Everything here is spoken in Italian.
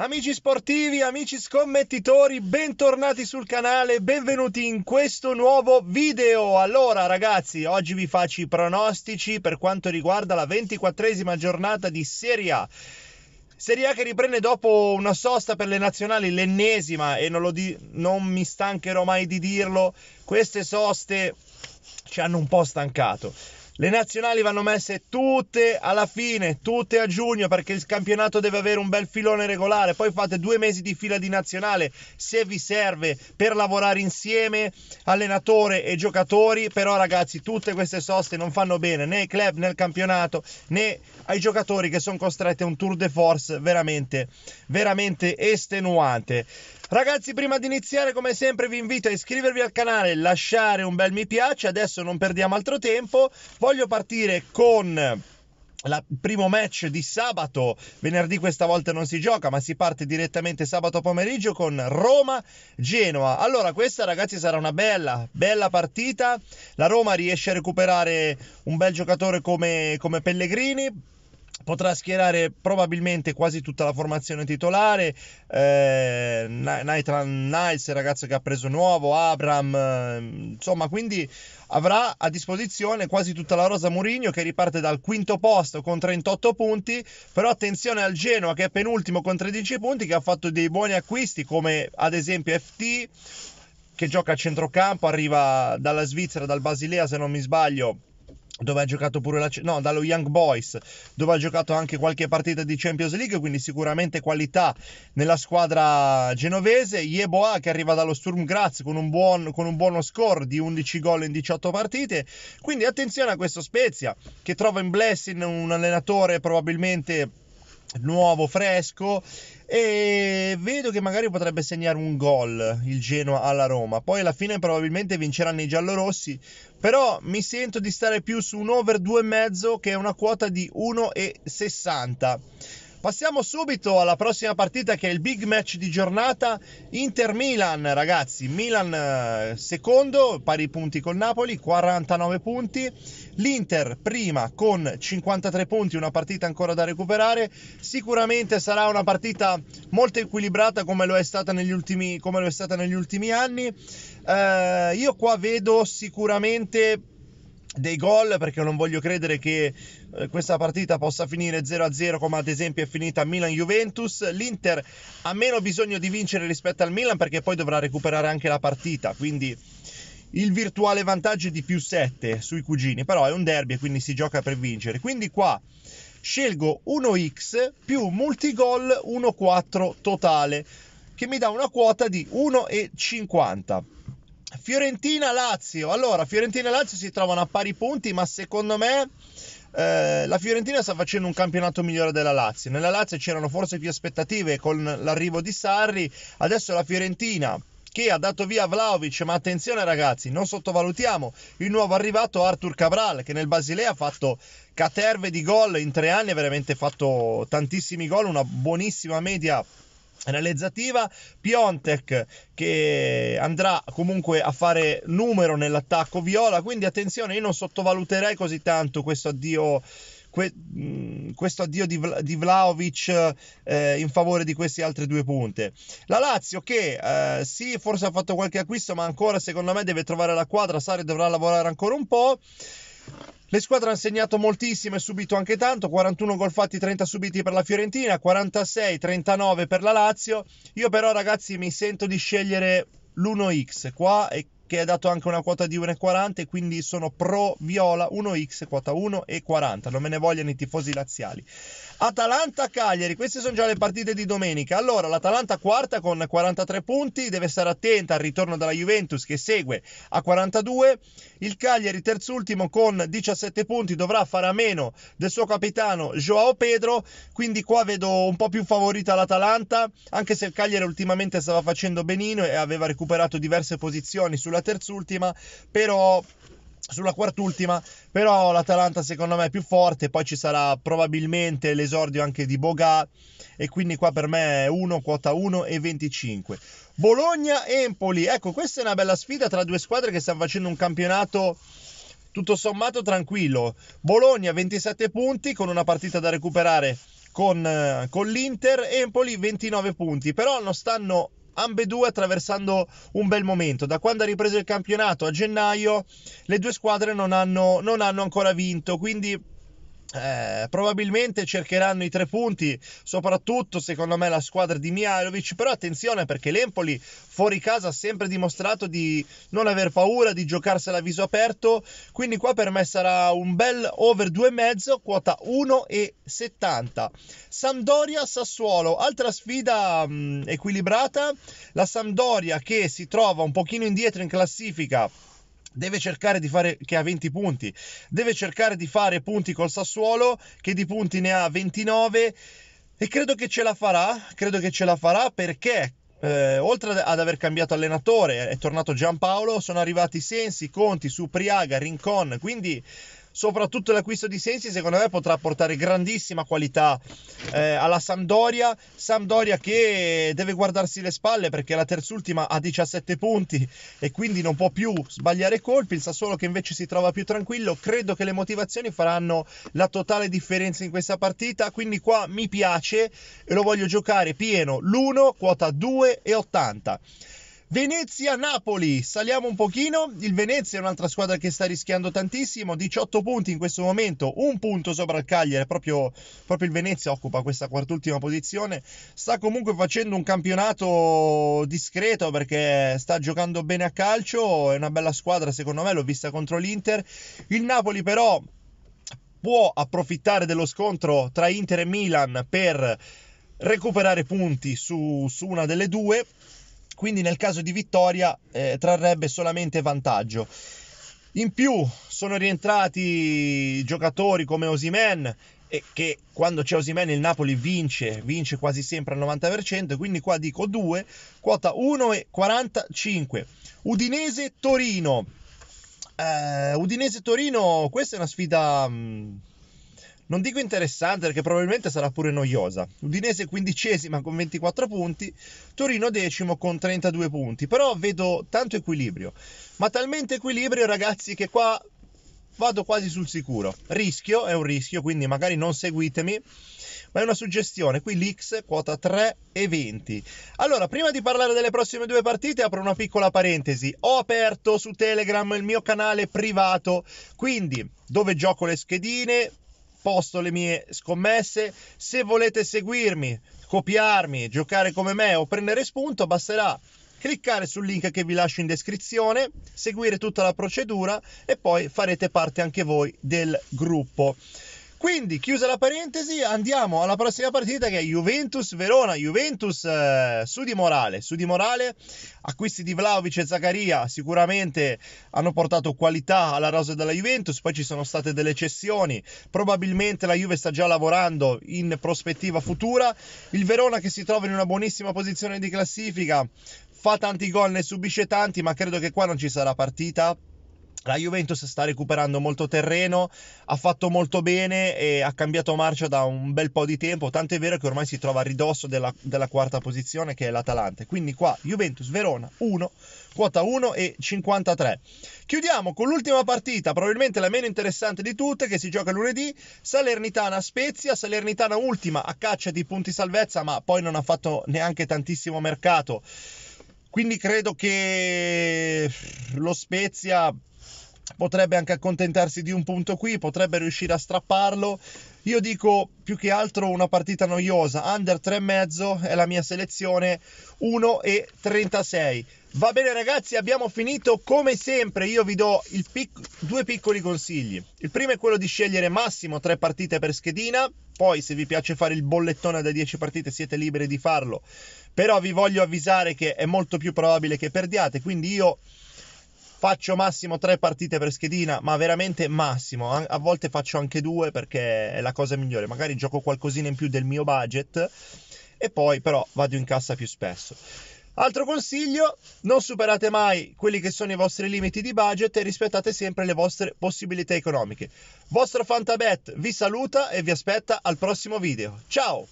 Amici sportivi, amici scommettitori, bentornati sul canale, benvenuti in questo nuovo video. Allora ragazzi, oggi vi faccio i pronostici per quanto riguarda la ventiquattresima giornata di Serie A. Serie A che riprende dopo una sosta per le nazionali, l'ennesima, e non, di- non mi stancherò mai di dirlo, queste soste ci hanno un po' stancato. Le nazionali vanno messe tutte alla fine, tutte a giugno, perché il campionato deve avere un bel filone regolare. Poi fate due mesi di fila di nazionale se vi serve per lavorare insieme, allenatore e giocatori. Però, ragazzi, tutte queste soste non fanno bene né ai club né al campionato né ai giocatori che sono costretti a un tour de force veramente, veramente estenuante. Ragazzi, prima di iniziare, come sempre, vi invito a iscrivervi al canale, lasciare un bel mi piace. Adesso non perdiamo altro tempo. Voglio partire con il primo match di sabato, venerdì questa volta non si gioca, ma si parte direttamente sabato pomeriggio con Roma-Genoa. Allora, questa ragazzi sarà una bella, bella partita. La Roma riesce a recuperare un bel giocatore come, come Pellegrini potrà schierare probabilmente quasi tutta la formazione titolare. Eh, Nightran Niles, il ragazzo che ha preso nuovo, Abram, eh, insomma, quindi avrà a disposizione quasi tutta la rosa Murigno che riparte dal quinto posto con 38 punti, però attenzione al Genoa che è penultimo con 13 punti, che ha fatto dei buoni acquisti come ad esempio FT che gioca a centrocampo, arriva dalla Svizzera, dal Basilea se non mi sbaglio dove ha giocato pure la, no, dallo Young Boys, dove ha giocato anche qualche partita di Champions League, quindi sicuramente qualità nella squadra genovese. Yeboa che arriva dallo Sturm Graz con un, buon, con un buono score di 11 gol in 18 partite. Quindi attenzione a questo Spezia che trova in Blessing un allenatore probabilmente nuovo, fresco e vedo che magari potrebbe segnare un gol il Genoa alla Roma. Poi alla fine probabilmente vinceranno i giallorossi, però mi sento di stare più su un over 2,5 che è una quota di 1,60. Passiamo subito alla prossima partita che è il big match di giornata Inter-Milan, ragazzi. Milan eh, secondo, pari punti col Napoli, 49 punti. L'Inter prima con 53 punti, una partita ancora da recuperare. Sicuramente sarà una partita molto equilibrata come lo è stata negli ultimi, come lo è stata negli ultimi anni. Eh, io qua vedo sicuramente dei gol perché non voglio credere che eh, questa partita possa finire 0-0 come ad esempio è finita Milan-Juventus l'Inter ha meno bisogno di vincere rispetto al Milan perché poi dovrà recuperare anche la partita quindi il virtuale vantaggio è di più 7 sui cugini però è un derby e quindi si gioca per vincere quindi qua scelgo 1x più multigol 1-4 totale che mi dà una quota di 1,50 Fiorentina-Lazio. Allora, Fiorentina-Lazio si trovano a pari punti, ma secondo me eh, la Fiorentina sta facendo un campionato migliore della Lazio. Nella Lazio c'erano forse più aspettative con l'arrivo di Sarri. Adesso la Fiorentina che ha dato via Vlaovic, ma attenzione ragazzi, non sottovalutiamo il nuovo arrivato Artur Cabral che nel Basilea ha fatto caterve di gol in tre anni, ha veramente fatto tantissimi gol, una buonissima media realizzativa Piontek che andrà comunque a fare numero nell'attacco viola quindi attenzione io non sottovaluterei così tanto questo addio Que, questo addio di, di Vlaovic eh, in favore di queste altre due punte. La Lazio che eh, sì, forse ha fatto qualche acquisto, ma ancora secondo me deve trovare la quadra, Sari dovrà lavorare ancora un po'. Le squadre hanno segnato moltissimo e subito anche tanto, 41 gol fatti, 30 subiti per la Fiorentina, 46, 39 per la Lazio. Io però ragazzi mi sento di scegliere l'1X qua e che è dato anche una quota di 1,40 e quindi sono pro Viola 1x quota 1,40 non me ne vogliono i tifosi laziali Atalanta-Cagliari queste sono già le partite di domenica allora l'Atalanta quarta con 43 punti deve stare attenta al ritorno dalla Juventus che segue a 42 il Cagliari terzultimo con 17 punti dovrà fare a meno del suo capitano Joao Pedro quindi qua vedo un po' più favorita l'Atalanta anche se il Cagliari ultimamente stava facendo benino e aveva recuperato diverse posizioni sulla la terzultima, però sulla quart'ultima, però l'Atalanta secondo me è più forte, poi ci sarà probabilmente l'esordio anche di Boga e quindi qua per me è 1 quota 1 e 25. Bologna Empoli. Ecco, questa è una bella sfida tra due squadre che stanno facendo un campionato tutto sommato tranquillo. Bologna 27 punti con una partita da recuperare con, eh, con l'Inter, Empoli 29 punti, però non stanno ambedue attraversando un bel momento. Da quando ha ripreso il campionato a gennaio le due squadre non hanno, non hanno ancora vinto, quindi eh, probabilmente cercheranno i tre punti, soprattutto secondo me la squadra di Mialovic. Però attenzione perché l'Empoli fuori casa ha sempre dimostrato di non aver paura di giocarsela a viso aperto. Quindi qua per me sarà un bel over 2,5, quota 1,70. Sampdoria Sassuolo, altra sfida mh, mm, equilibrata. La Sampdoria che si trova un pochino indietro in classifica deve cercare di fare che ha 20 punti, deve cercare di fare punti col Sassuolo che di punti ne ha 29 e credo che ce la farà, credo che ce la farà perché eh, oltre ad aver cambiato allenatore, è tornato Giampaolo, sono arrivati Sensi, Conti, Supriaga, Rincon, quindi soprattutto l'acquisto di Sensi secondo me potrà portare grandissima qualità eh, alla Sampdoria, Sampdoria che deve guardarsi le spalle perché la terzultima ha 17 punti e quindi non può più sbagliare colpi, il Sassuolo che invece si trova più tranquillo, credo che le motivazioni faranno la totale differenza in questa partita, quindi qua mi piace e lo voglio giocare pieno l'1 quota 2 e 80. Venezia-Napoli, saliamo un pochino, il Venezia è un'altra squadra che sta rischiando tantissimo, 18 punti in questo momento, un punto sopra il Cagliari, proprio, proprio il Venezia occupa questa quartultima posizione, sta comunque facendo un campionato discreto perché sta giocando bene a calcio, è una bella squadra secondo me, l'ho vista contro l'Inter, il Napoli però può approfittare dello scontro tra Inter e Milan per recuperare punti su, su una delle due quindi nel caso di vittoria eh, trarrebbe solamente vantaggio. In più sono rientrati giocatori come Osimen e che quando c'è Osimen il Napoli vince, vince quasi sempre al 90%, quindi qua dico 2, quota 1,45. Udinese Torino. Eh, Udinese Torino, questa è una sfida mh, non dico interessante perché probabilmente sarà pure noiosa. Udinese quindicesima con 24 punti, Torino decimo con 32 punti, però vedo tanto equilibrio, ma talmente equilibrio ragazzi che qua vado quasi sul sicuro. Rischio, è un rischio, quindi magari non seguitemi, ma è una suggestione. Qui l'X quota 3 e 20. Allora, prima di parlare delle prossime due partite, apro una piccola parentesi. Ho aperto su Telegram il mio canale privato, quindi dove gioco le schedine, posto le mie scommesse. Se volete seguirmi, copiarmi, giocare come me o prendere spunto, basterà cliccare sul link che vi lascio in descrizione, seguire tutta la procedura e poi farete parte anche voi del gruppo. Quindi, chiusa la parentesi, andiamo alla prossima partita che è Juventus-Verona. Juventus eh, su di morale, su di morale, acquisti di Vlaovic e Zaccaria sicuramente hanno portato qualità alla rosa della Juventus, poi ci sono state delle cessioni, probabilmente la Juve sta già lavorando in prospettiva futura. Il Verona che si trova in una buonissima posizione di classifica, fa tanti gol, ne subisce tanti, ma credo che qua non ci sarà partita la Juventus sta recuperando molto terreno, ha fatto molto bene e ha cambiato marcia da un bel po' di tempo, tant'è vero che ormai si trova a ridosso della, della quarta posizione che è l'Atalante. Quindi qua Juventus Verona 1, quota 1 e 53. Chiudiamo con l'ultima partita, probabilmente la meno interessante di tutte, che si gioca lunedì, Salernitana Spezia, Salernitana ultima a caccia di punti salvezza, ma poi non ha fatto neanche tantissimo mercato. Quindi credo che lo Spezia potrebbe anche accontentarsi di un punto qui, potrebbe riuscire a strapparlo. Io dico più che altro una partita noiosa, under 3,5 è la mia selezione, 1,36. Va bene ragazzi, abbiamo finito come sempre, io vi do pic- due piccoli consigli. Il primo è quello di scegliere massimo tre partite per schedina, poi se vi piace fare il bollettone da 10 partite siete liberi di farlo, però vi voglio avvisare che è molto più probabile che perdiate, quindi io faccio massimo tre partite per schedina, ma veramente massimo. A, volte faccio anche due perché è la cosa migliore. Magari gioco qualcosina in più del mio budget e poi però vado in cassa più spesso. Altro consiglio, non superate mai quelli che sono i vostri limiti di budget e rispettate sempre le vostre possibilità economiche. Vostro Fantabet vi saluta e vi aspetta al prossimo video. Ciao!